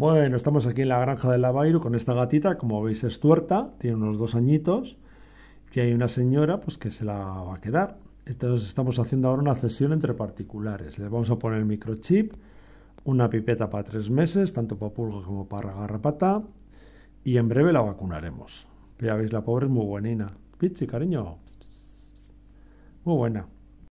Bueno, estamos aquí en la granja de la con esta gatita, como veis es tuerta, tiene unos dos añitos, y hay una señora pues que se la va a quedar. Entonces estamos haciendo ahora una cesión entre particulares. Le vamos a poner el microchip, una pipeta para tres meses, tanto para pulga como para garrapata, y en breve la vacunaremos. Ya veis, la pobre es muy buenina. Pichi, cariño. Muy buena.